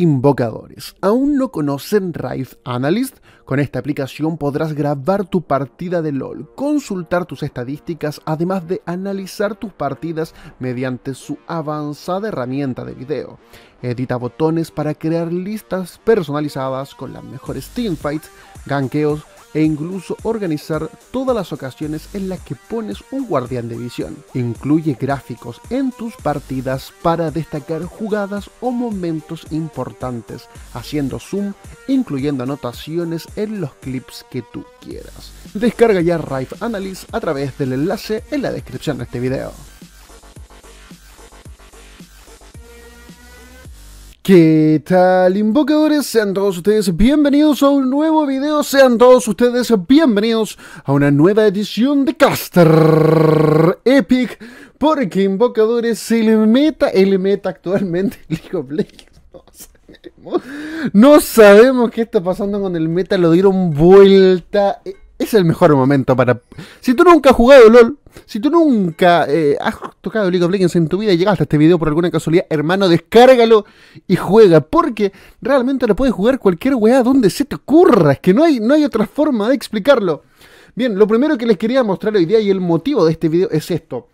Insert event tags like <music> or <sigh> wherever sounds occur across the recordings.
invocadores. ¿Aún no conocen Rife Analyst? Con esta aplicación podrás grabar tu partida de LOL, consultar tus estadísticas, además de analizar tus partidas mediante su avanzada herramienta de video. Edita botones para crear listas personalizadas con las mejores teamfights, ganqueos, e incluso organizar todas las ocasiones en las que pones un guardián de visión. Incluye gráficos en tus partidas para destacar jugadas o momentos importantes, haciendo zoom, incluyendo anotaciones en los clips que tú quieras. Descarga ya Rife Analysis a través del enlace en la descripción de este video. ¿Qué tal invocadores? Sean todos ustedes bienvenidos a un nuevo video, sean todos ustedes bienvenidos a una nueva edición de Caster Epic, porque invocadores el meta, el meta actualmente <laughs> League of Legends. No sabemos, no sabemos qué está pasando con el meta, lo dieron vuelta eh, es el mejor momento para... Si tú nunca has jugado LOL, si tú nunca eh, has tocado League of Legends en tu vida y llegaste a este video por alguna casualidad, hermano, descárgalo y juega, porque realmente lo puedes jugar cualquier weá donde se te ocurra, es que no hay, no hay otra forma de explicarlo. Bien, lo primero que les quería mostrar hoy día y el motivo de este video es esto.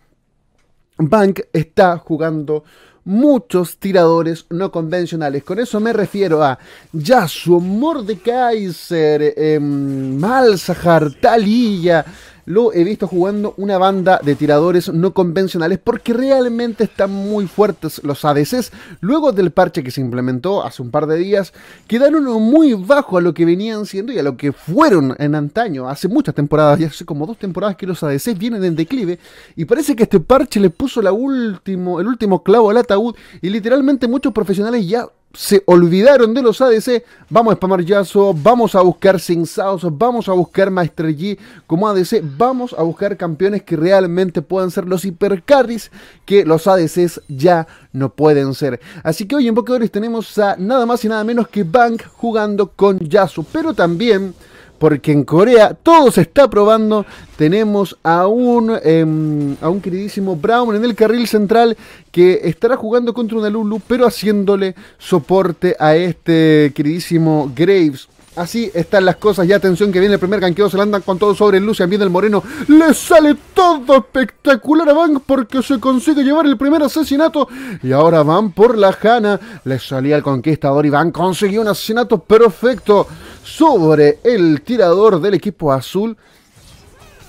Bank está jugando muchos tiradores no convencionales. Con eso me refiero a Yasuo, Mordekaiser, em, Malzahar, Talilla lo he visto jugando una banda de tiradores no convencionales porque realmente están muy fuertes los ADCs. Luego del parche que se implementó hace un par de días, quedaron muy bajo a lo que venían siendo y a lo que fueron en antaño, hace muchas temporadas, ya hace como dos temporadas que los ADCs vienen en declive y parece que este parche le puso el último clavo al ataúd y literalmente muchos profesionales ya se olvidaron de los ADC, vamos a spamar Yasuo, vamos a buscar Sensados, vamos a buscar Maestro G como ADC, vamos a buscar campeones que realmente puedan ser los hipercarries que los ADCs ya no pueden ser. Así que hoy en Pokédex tenemos a nada más y nada menos que Bank jugando con Yasuo, pero también porque en Corea todo se está probando. Tenemos a un, em, a un queridísimo Brown en el carril central que estará jugando contra una Lulu, pero haciéndole soporte a este queridísimo Graves Así están las cosas. Y atención que viene el primer canqueo. Se la andan con todo sobre luce. Viene el Moreno. Le sale todo espectacular a Van porque se consigue llevar el primer asesinato. Y ahora van por la Jana. Le salía el conquistador y Van consiguió un asesinato perfecto sobre el tirador del equipo azul.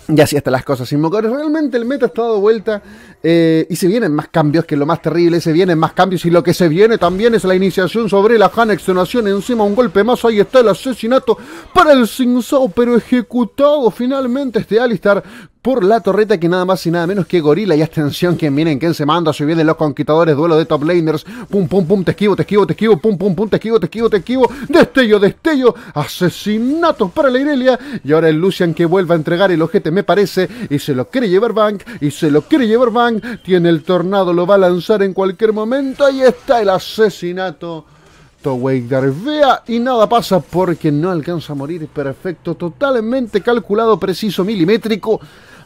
Y así están las cosas, Inmocoros. Realmente el meta está dado vuelta eh, y se vienen más cambios, que lo más terrible, se vienen más cambios y lo que se viene también es la iniciación sobre la extenuación encima un golpe más, ahí está el asesinato para el sinso pero ejecutado finalmente este Alistar por la torreta que nada más y nada menos que Gorila y atención que miren quién se manda, se de los conquistadores, duelo de top laners, pum pum pum, te esquivo, te esquivo, te esquivo, pum pum pum, te esquivo, te esquivo, te esquivo, destello, destello, asesinato para la Irelia y ahora el Lucian que vuelve a entregar el ojete me parece y se lo quiere llevar Bank y se lo quiere llevar Bank, tiene el tornado, lo va a lanzar en cualquier momento, ahí está el asesinato Wake Darvea y nada pasa porque no alcanza a morir. Perfecto, totalmente calculado, preciso, milimétrico.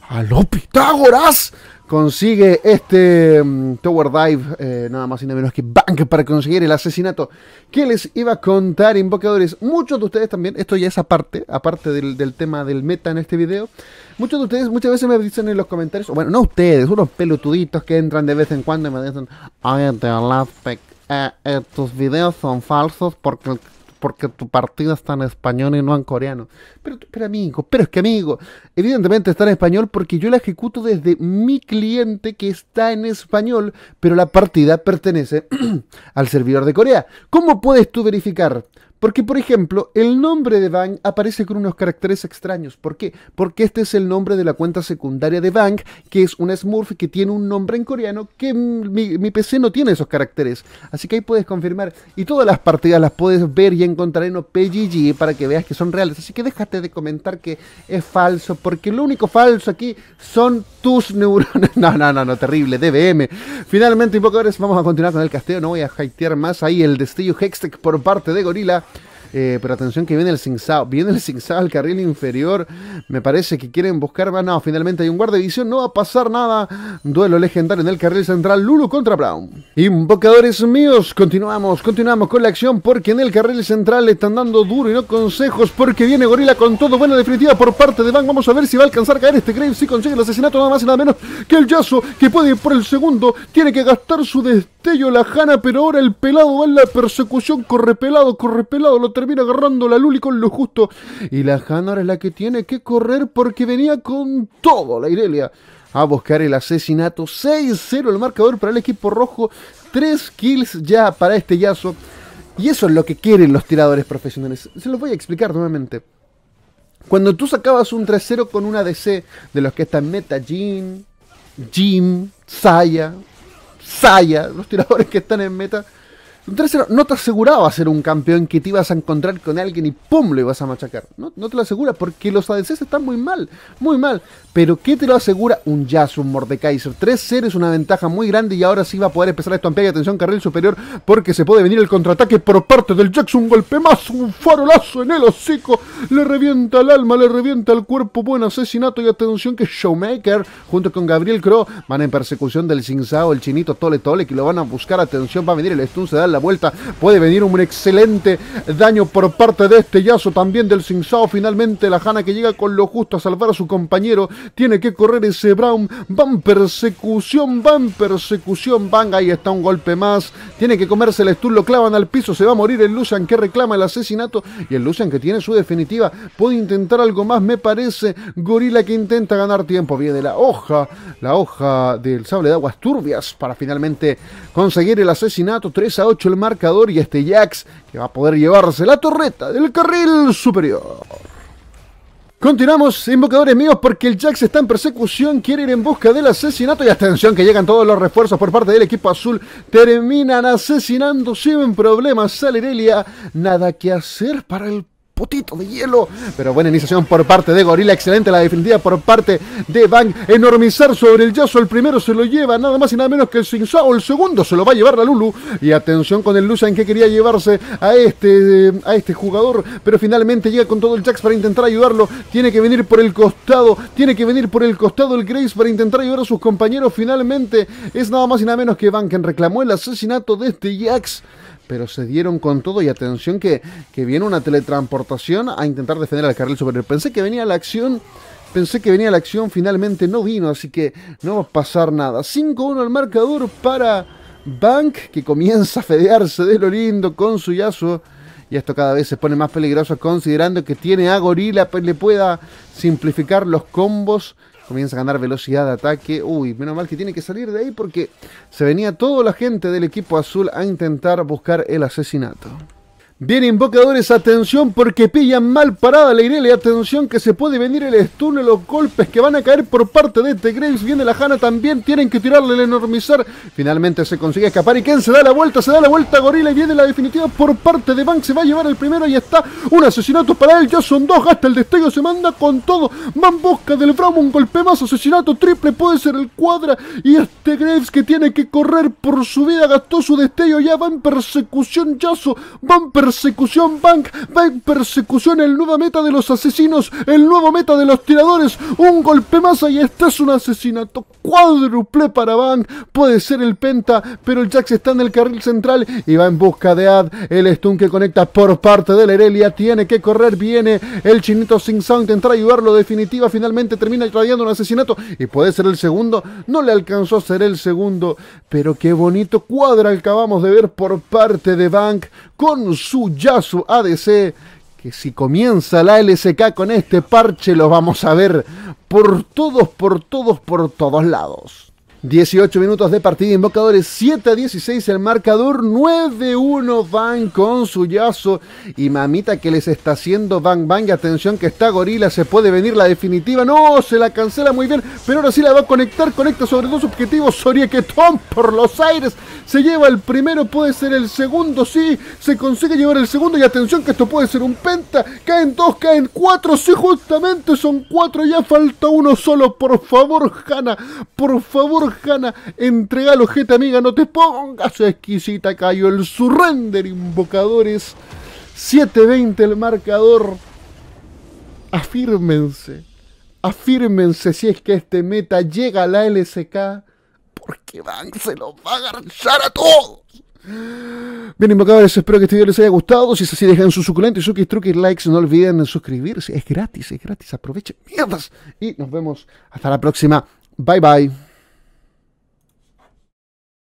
A los Pitágoras consigue este mm, Tower Dive, eh, nada más y nada menos que Bank, para conseguir el asesinato. que les iba a contar, invocadores? Muchos de ustedes también, esto ya es aparte, aparte del, tema del meta en este video. Muchos de ustedes muchas veces me dicen en los comentarios, bueno, no ustedes, unos pelotuditos que entran de vez en cuando y me dicen, I te the eh, eh, tus videos son falsos porque, porque tu partida está en español y no en coreano. Pero, pero amigo, pero es que amigo, evidentemente está en español porque yo la ejecuto desde mi cliente que está en español, pero la partida pertenece <clears throat> al servidor de Corea. ¿Cómo puedes tú verificar? Porque, por ejemplo, el nombre de Bank aparece con unos caracteres extraños. ¿Por qué? Porque este es el nombre de la cuenta secundaria de Bank, que es una Smurf que tiene un nombre en coreano que mi, PC no tiene esos caracteres. Así que ahí puedes confirmar. Y todas las partidas las puedes ver y encontrar en OPGG para que veas que son reales. Así que déjate de comentar que es falso, porque lo único falso aquí son tus neuronas. <laughs> No, no, no, no, terrible, DBM. Finalmente, invocadores, vamos a continuar con el casteo. No voy a haitear más ahí el destello Hextech por parte de Gorila. Eh, pero atención que viene el Singsao. Viene el Singsao al carril inferior. Me parece que quieren buscar No, finalmente hay un guarda de visión. No va a pasar nada. Duelo legendario en el carril central. Lulu contra Brown. Invocadores míos, continuamos, continuamos con la acción porque en el carril central le están dando duro y no consejos porque viene Gorila con todo. Buena definitiva por parte de Van. Vamos a ver si va a alcanzar a caer este Graves. Si consigue el asesinato, nada más y nada menos que el Yazo que puede ir por el segundo. Tiene que gastar su destello la Jana, pero ahora el pelado va en la persecución. Corre pelado, corre pelado, termina agarrando la Luli con lo justo. Y la Hannah es la que tiene que correr porque venía con todo la Irelia a buscar el asesinato. 6-0 el marcador para el equipo rojo. 3 kills ya para este yazo. Y eso es lo que quieren los tiradores profesionales. Se los voy a explicar nuevamente. Cuando tú sacabas un 3-0 con una DC de los que están Meta, Jin, Jim, Saya, Saya, los tiradores que están en meta, un 0 no te aseguraba ser un campeón que te ibas a encontrar con alguien y ¡pum! lo ibas a machacar. No, te lo asegura porque los ADCs están muy mal, muy mal. Pero ¿qué te lo asegura? Un Yasuo, un Mordekaiser. 3-0 es una ventaja muy grande y ahora sí va a poder empezar a estampear y atención carril superior porque se puede venir el contraataque por parte del Jackson. Un golpe más, un farolazo en el hocico. Le revienta el alma, le revienta el cuerpo. Buen asesinato y atención que Showmaker junto con Gabriel Crow van en persecución del cinzao el chinito Tole Tole que lo van a buscar. Atención, va a venir el stun, se la vuelta. Puede venir un excelente daño por parte de este Yazo, también del Sinsao. Finalmente la Hanna que llega con lo justo a salvar a su compañero. Tiene que correr ese Brown. Van persecución, van persecución, van. Ahí está un golpe más. Tiene que comerse el Stur, lo clavan al piso. Se va a morir el Lucian que reclama el asesinato. Y el Lucian que tiene su definitiva. Puede intentar algo más, me parece. Gorila que intenta ganar tiempo. Viene la hoja, la hoja del sable de aguas turbias para finalmente conseguir el asesinato. 3 a 8 el marcador y este Jax que va a poder llevarse la torreta del carril superior. Continuamos, invocadores míos, porque el Jax está en persecución, quiere ir en busca del asesinato y atención que llegan todos los refuerzos por parte del equipo azul. Terminan asesinando sin problemas Salerelia. Nada que hacer para el ¡Putito de hielo. Pero buena iniciación por parte de Gorila, excelente la defendida por parte de Bank Enormizar sobre el Yasuo, el primero se lo lleva nada más y nada menos que el Sinzao, el segundo se lo va a llevar la Lulu. Y atención con el en que quería llevarse a este, eh, a este jugador, pero finalmente llega con todo el Jax para intentar ayudarlo. Tiene que venir por el costado, tiene que venir por el costado el Grace para intentar ayudar a sus compañeros. Finalmente es nada más y nada menos que Van quien reclamó el asesinato de este Jax pero se dieron con todo y atención que, viene una teletransportación a intentar defender al carril superior. Pensé que venía la acción Pensé que venía la acción, finalmente no vino, así que no va a pasar nada. 5-1 al marcador para Bank, que comienza a fedearse de lo lindo con su yazo. Y esto cada vez se pone más peligroso considerando que tiene a Gorila, pues le pueda simplificar los combos Comienza a ganar velocidad de ataque. Uy, menos mal que tiene que salir de ahí porque se venía toda la gente del equipo azul a intentar buscar el asesinato. Viene invocadores, atención porque pillan mal parada la Irelia, atención que se puede venir el stun los golpes que van a caer por parte de este Graves, viene la Hanna también, tienen que tirarle el enormizar, finalmente se consigue escapar y Ken se da la vuelta, se da la vuelta Gorila y viene la definitiva por parte de Bank, se va a llevar el primero y está un asesinato para él, ya son dos, gasta el destello, se manda con todo, van busca del Braum, un golpe más, asesinato triple, puede ser el cuadra y este Graves que tiene que correr por su vida, gastó su destello, ya va en persecución, Yaso, van persecución Persecución Bank, en Persecución, el nuevo meta de los asesinos, el nuevo meta de los tiradores, un golpe más y este es un asesinato cuádruple para Bank, puede ser el Penta, pero el Jax está en el carril central y va en busca de Ad, el stun que conecta por parte de la Herelia. tiene que correr, viene el chinito Sing Sound, entra a ayudarlo, definitiva, finalmente termina irradiando un asesinato y puede ser el segundo, no le alcanzó a ser el segundo, pero qué bonito cuadra acabamos de ver por parte de Bank con su Suyasu ADC. Que si comienza la LSK con este parche, lo vamos a ver por todos, por todos, por todos lados. 18 minutos de partida, invocadores 7 a 16, el marcador 9-1, van con su yazo y mamita que les está haciendo van bang, atención que está Gorila, se puede venir la definitiva, no, se la cancela muy bien, pero ahora sí la va a conectar, conecta sobre dos objetivos, tom por los aires, se lleva el primero, puede ser el segundo, sí, se consigue llevar el segundo y atención que esto puede ser un penta, caen dos, caen cuatro, sí, justamente son cuatro, ya falta uno solo, por favor, Hanna, por favor, Jana, entrega los objeto amiga, no te pongas exquisita, cayó el surrender, invocadores, 720 el marcador, afírmense, afírmense si es que este meta llega a la LSK, porque Van se los va a agarrar a todos. Bien, invocadores, espero que este video les haya gustado. Si es así, dejen sus y truque y likes. No olviden suscribirse. Es gratis, es gratis. Aprovechen mierdas. Y nos vemos hasta la próxima. Bye, bye.